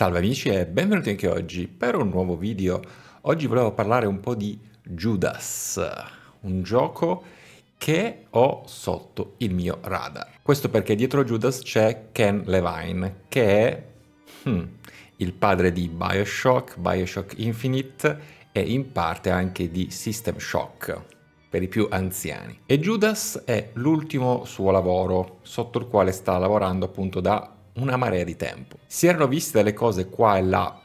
Salve amici e benvenuti anche oggi per un nuovo video. Oggi volevo parlare un po' di Judas, un gioco che ho sotto il mio radar. Questo perché dietro Judas c'è Ken Levine, che è hmm, il padre di Bioshock, Bioshock Infinite e in parte anche di System Shock per i più anziani. E Judas è l'ultimo suo lavoro, sotto il quale sta lavorando appunto da una marea di tempo. Si erano viste delle cose qua e là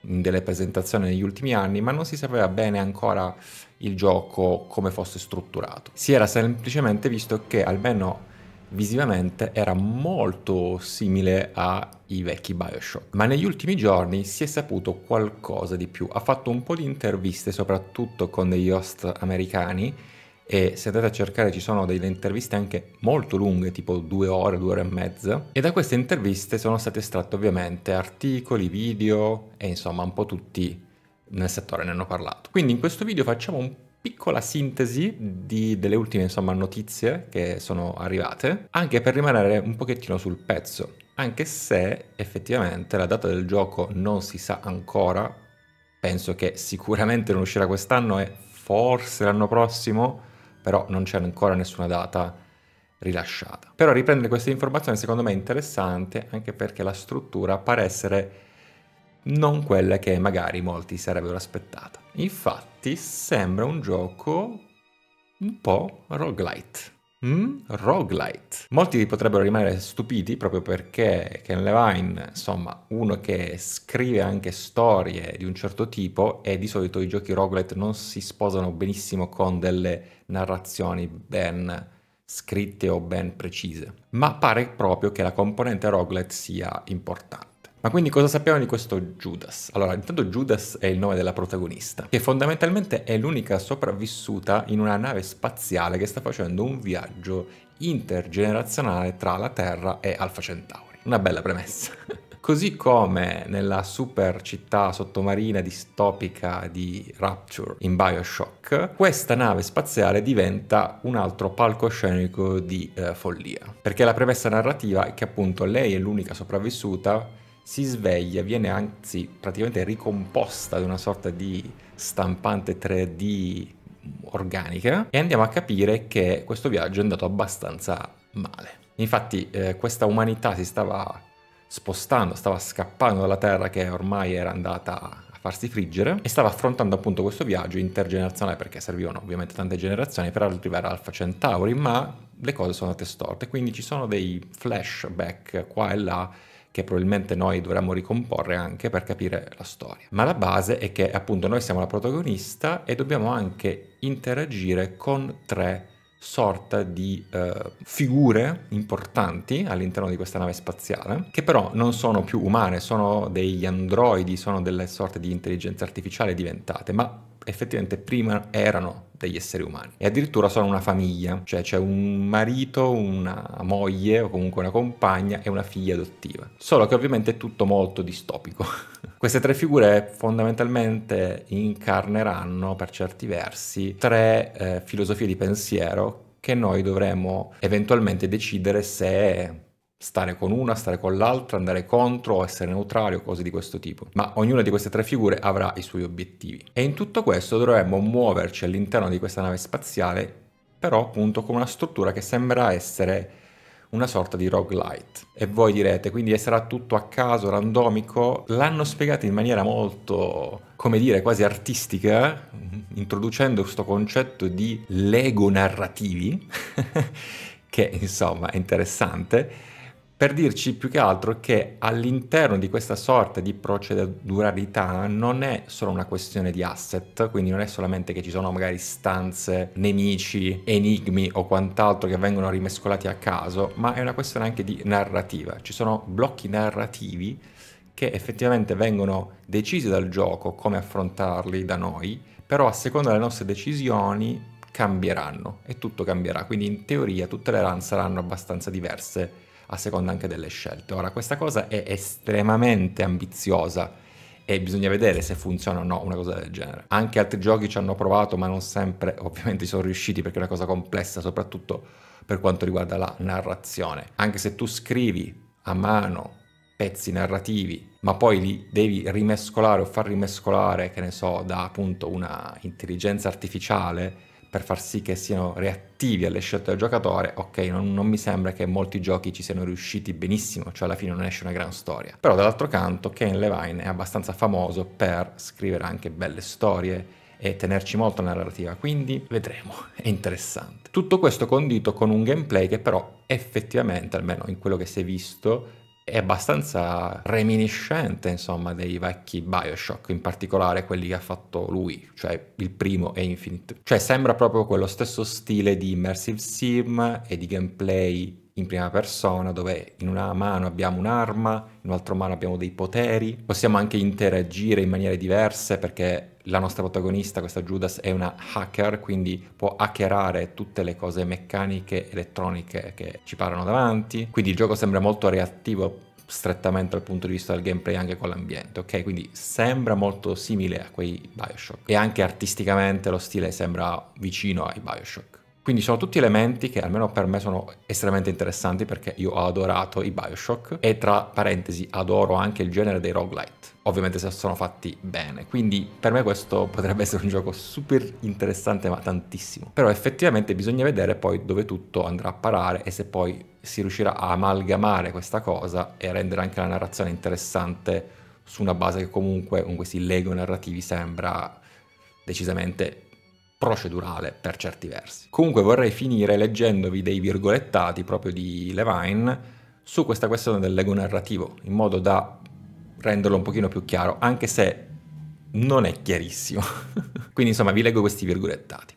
delle presentazioni negli ultimi anni, ma non si sapeva bene ancora il gioco come fosse strutturato. Si era semplicemente visto che almeno visivamente era molto simile ai vecchi Bioshock, ma negli ultimi giorni si è saputo qualcosa di più. Ha fatto un po' di interviste, soprattutto con degli host americani, e se andate a cercare ci sono delle interviste anche molto lunghe, tipo due ore, due ore e mezza, e da queste interviste sono stati estratti ovviamente articoli, video e insomma un po' tutti nel settore ne hanno parlato. Quindi in questo video facciamo un piccola sintesi di, delle ultime insomma, notizie che sono arrivate, anche per rimanere un pochettino sul pezzo, anche se effettivamente la data del gioco non si sa ancora, penso che sicuramente non uscirà quest'anno e forse l'anno prossimo, però non c'è ancora nessuna data rilasciata. Però riprendere queste informazioni secondo me è interessante anche perché la struttura pare essere non quella che magari molti sarebbero aspettata. Infatti sembra un gioco un po' roguelite. Mm? Roguelite. Molti potrebbero rimanere stupiti proprio perché Ken Levine, insomma, uno che scrive anche storie di un certo tipo e di solito i giochi roguelite non si sposano benissimo con delle narrazioni ben scritte o ben precise. Ma pare proprio che la componente roguelite sia importante. Ma quindi cosa sappiamo di questo Judas? Allora, intanto Judas è il nome della protagonista, che fondamentalmente è l'unica sopravvissuta in una nave spaziale che sta facendo un viaggio intergenerazionale tra la Terra e Alfa Centauri. Una bella premessa. Così come nella super città sottomarina distopica di Rapture in Bioshock, questa nave spaziale diventa un altro palcoscenico di eh, follia. Perché la premessa narrativa è che appunto lei è l'unica sopravvissuta si sveglia, viene anzi praticamente ricomposta da una sorta di stampante 3D organica e andiamo a capire che questo viaggio è andato abbastanza male. Infatti eh, questa umanità si stava spostando, stava scappando dalla Terra che ormai era andata a farsi friggere e stava affrontando appunto questo viaggio intergenerazionale perché servivano ovviamente tante generazioni per arrivare a Alpha Centauri, ma le cose sono andate storte, quindi ci sono dei flashback qua e là che probabilmente noi dovremmo ricomporre anche per capire la storia. Ma la base è che appunto noi siamo la protagonista e dobbiamo anche interagire con tre sorta di eh, figure importanti all'interno di questa nave spaziale, che però non sono più umane, sono degli androidi, sono delle sorte di intelligenza artificiale diventate, ma effettivamente prima erano degli esseri umani e addirittura sono una famiglia, cioè c'è un marito, una moglie o comunque una compagna e una figlia adottiva. Solo che ovviamente è tutto molto distopico. Queste tre figure fondamentalmente incarneranno per certi versi tre eh, filosofie di pensiero che noi dovremo eventualmente decidere se stare con una, stare con l'altra, andare contro, essere neutrali o cose di questo tipo. Ma ognuna di queste tre figure avrà i suoi obiettivi. E in tutto questo dovremmo muoverci all'interno di questa nave spaziale, però appunto con una struttura che sembra essere una sorta di roguelite. E voi direte, quindi sarà tutto a caso, randomico? L'hanno spiegato in maniera molto, come dire, quasi artistica, introducendo questo concetto di lego narrativi, che insomma è interessante per dirci più che altro che all'interno di questa sorta di proceduralità non è solo una questione di asset, quindi non è solamente che ci sono magari stanze, nemici, enigmi o quant'altro che vengono rimescolati a caso, ma è una questione anche di narrativa. Ci sono blocchi narrativi che effettivamente vengono decisi dal gioco come affrontarli da noi, però a seconda delle nostre decisioni cambieranno e tutto cambierà, quindi in teoria tutte le run saranno abbastanza diverse a seconda anche delle scelte. Ora, questa cosa è estremamente ambiziosa e bisogna vedere se funziona o no una cosa del genere. Anche altri giochi ci hanno provato, ma non sempre ovviamente sono riusciti perché è una cosa complessa, soprattutto per quanto riguarda la narrazione. Anche se tu scrivi a mano pezzi narrativi, ma poi li devi rimescolare o far rimescolare, che ne so, da appunto una intelligenza artificiale per far sì che siano reattivi alle scelte del giocatore, ok, non, non, mi sembra che molti giochi ci siano riusciti benissimo, cioè alla fine non esce una gran storia. Però dall'altro canto Ken Levine è abbastanza famoso per scrivere anche belle storie e tenerci molto nella narrativa, quindi vedremo, è interessante. Tutto questo condito con un gameplay che però effettivamente, almeno in quello che si è visto, è abbastanza reminiscente, insomma, dei vecchi Bioshock, in particolare quelli che ha fatto lui, cioè il primo e Infinite. Cioè sembra proprio quello stesso stile di immersive sim e di gameplay in prima persona dove in una mano abbiamo un'arma, in un'altra mano abbiamo dei poteri, possiamo anche interagire in maniere diverse perché la nostra protagonista, questa Judas, è una hacker, quindi può hackerare tutte le cose meccaniche, elettroniche che ci parlano davanti, quindi il gioco sembra molto reattivo strettamente dal punto di vista del gameplay anche con l'ambiente, ok? Quindi sembra molto simile a quei Bioshock e anche artisticamente lo stile sembra vicino ai Bioshock. Quindi sono tutti elementi che almeno per me sono estremamente interessanti perché io ho adorato i Bioshock e tra parentesi adoro anche il genere dei roguelite, ovviamente se sono fatti bene. Quindi per me questo potrebbe essere un gioco super interessante ma tantissimo. Però effettivamente bisogna vedere poi dove tutto andrà a parare e se poi si riuscirà a amalgamare questa cosa e a rendere anche la narrazione interessante su una base che comunque con questi Lego narrativi sembra decisamente procedurale per certi versi. Comunque vorrei finire leggendovi dei virgolettati proprio di Levine su questa questione dell'ego narrativo, in modo da renderlo un pochino più chiaro, anche se non è chiarissimo. Quindi insomma vi leggo questi virgolettati.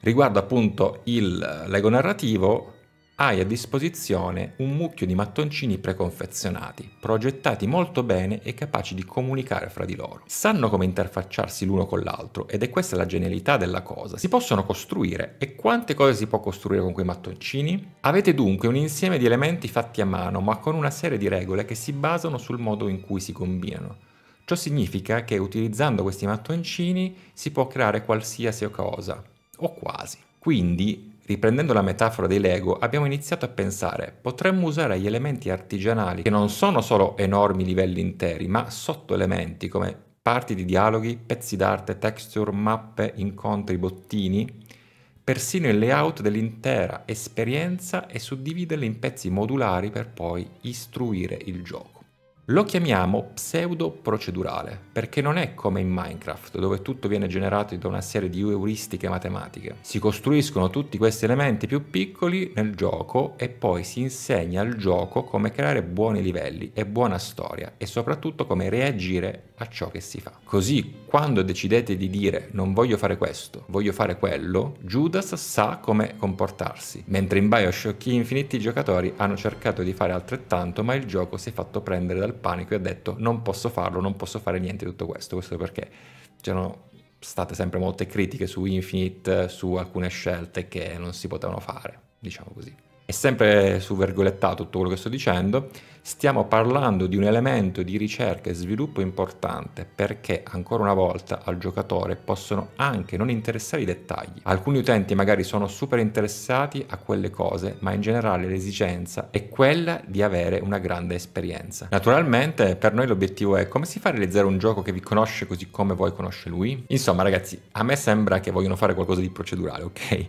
Riguardo appunto il, l'ego narrativo, hai a disposizione un mucchio di mattoncini preconfezionati, progettati molto bene e capaci di comunicare fra di loro. Sanno come interfacciarsi l'uno con l'altro ed è questa la genialità della cosa. Si possono costruire e quante cose si può costruire con quei mattoncini? Avete dunque un insieme di elementi fatti a mano ma con una serie di regole che si basano sul modo in cui si combinano. Ciò significa che utilizzando questi mattoncini si può creare qualsiasi cosa, o quasi. Quindi Riprendendo la metafora dei Lego, abbiamo iniziato a pensare, potremmo usare gli elementi artigianali che non sono solo enormi livelli interi, ma sottoelementi come parti di dialoghi, pezzi d'arte, texture, mappe, incontri, bottini, persino il layout dell'intera esperienza e suddividerli in pezzi modulari per poi istruire il gioco. Lo chiamiamo pseudo-procedurale perché non è come in Minecraft dove tutto viene generato da una serie di euristiche matematiche. Si costruiscono tutti questi elementi più piccoli nel gioco e poi si insegna al gioco come creare buoni livelli e buona storia e soprattutto come reagire a ciò che si fa. Così quando decidete di dire non voglio fare questo, voglio fare quello, Judas sa come comportarsi, mentre in Bioshock Infinite i giocatori hanno cercato di fare altrettanto ma il gioco si è fatto prendere dal panico e ha detto non posso farlo, non posso fare niente di tutto questo, questo perché c'erano state sempre molte critiche su Infinite, su alcune scelte che non si potevano fare, diciamo così e sempre su virgolettato tutto quello che sto dicendo, stiamo parlando di un elemento di ricerca e sviluppo importante perché ancora una volta al giocatore possono anche non interessare i dettagli. Alcuni utenti magari sono super interessati a quelle cose, ma in generale l'esigenza è quella di avere una grande esperienza. Naturalmente per noi l'obiettivo è come si fa a realizzare un gioco che vi conosce così come voi conosce lui? Insomma ragazzi, a me sembra che vogliono fare qualcosa di procedurale, ok?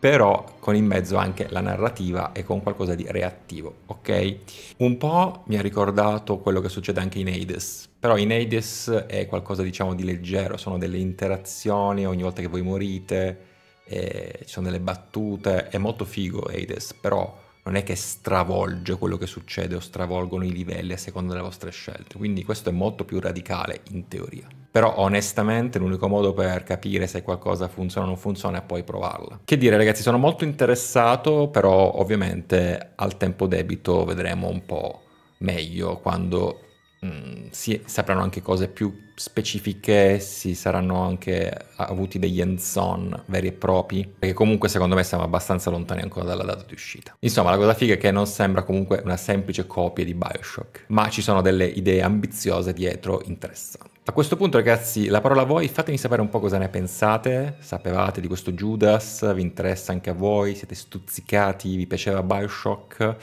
però con in mezzo anche la narrativa e con qualcosa di reattivo, ok? Un po' mi ha ricordato quello che succede anche in Hades, però in Hades è qualcosa diciamo di leggero, sono delle interazioni ogni volta che voi morite, eh, ci sono delle battute, è molto figo Hades, però non è che stravolge quello che succede o stravolgono i livelli a seconda delle vostre scelte, quindi questo è molto più radicale in teoria. Però onestamente l'unico modo per capire se qualcosa funziona o non funziona è poi provarla. Che dire ragazzi, sono molto interessato, però ovviamente al tempo debito vedremo un po' meglio quando Mm, si sapranno anche cose più specifiche, si saranno anche avuti degli hands-on veri e propri, perché comunque secondo me siamo abbastanza lontani ancora dalla data di uscita. Insomma, la cosa figa è che non sembra comunque una semplice copia di Bioshock, ma ci sono delle idee ambiziose dietro interessanti. A questo punto ragazzi la parola a voi, fatemi sapere un po' cosa ne pensate, sapevate di questo Judas, vi interessa anche a voi, siete stuzzicati, vi piaceva Bioshock?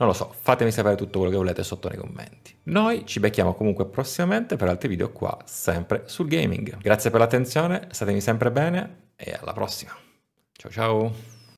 Non lo so, fatemi sapere tutto quello che volete sotto nei commenti. Noi ci becchiamo comunque prossimamente per altri video qua, sempre sul gaming. Grazie per l'attenzione, statemi sempre bene e alla prossima. Ciao ciao!